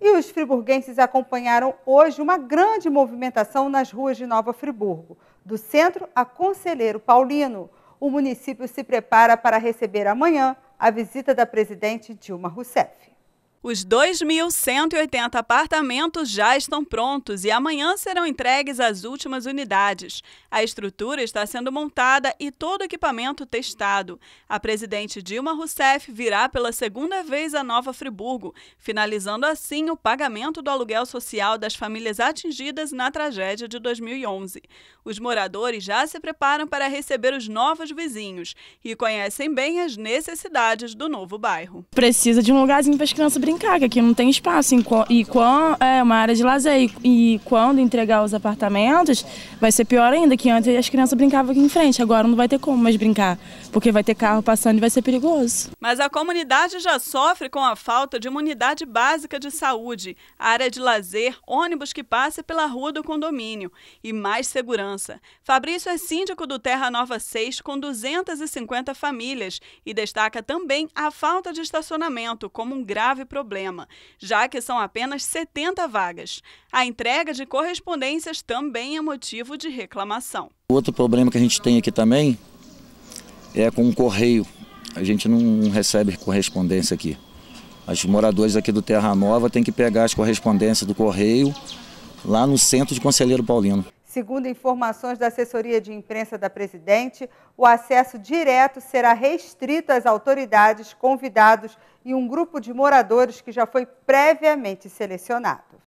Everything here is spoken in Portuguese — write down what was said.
E os friburguenses acompanharam hoje uma grande movimentação nas ruas de Nova Friburgo, do centro a Conselheiro Paulino. O município se prepara para receber amanhã a visita da presidente Dilma Rousseff. Os 2.180 apartamentos já estão prontos e amanhã serão entregues as últimas unidades. A estrutura está sendo montada e todo o equipamento testado. A presidente Dilma Rousseff virá pela segunda vez a Nova Friburgo, finalizando assim o pagamento do aluguel social das famílias atingidas na tragédia de 2011. Os moradores já se preparam para receber os novos vizinhos e conhecem bem as necessidades do novo bairro. Precisa de um lugarzinho para as crianças brincar, que aqui não tem espaço. E quando é uma área de lazer. E quando entregar os apartamentos, vai ser pior ainda, que antes as crianças brincavam aqui em frente. Agora não vai ter como mais brincar, porque vai ter carro passando e vai ser perigoso. Mas a comunidade já sofre com a falta de uma unidade básica de saúde, área de lazer, ônibus que passa pela rua do condomínio e mais segurança. Fabrício é síndico do Terra Nova 6 com 250 famílias e destaca também a falta de estacionamento como um grave problema problema, já que são apenas 70 vagas. A entrega de correspondências também é motivo de reclamação. Outro problema que a gente tem aqui também é com o correio. A gente não recebe correspondência aqui. Os moradores aqui do Terra Nova têm que pegar as correspondências do correio lá no centro de Conselheiro Paulino. Segundo informações da assessoria de imprensa da presidente, o acesso direto será restrito às autoridades, convidados e um grupo de moradores que já foi previamente selecionado.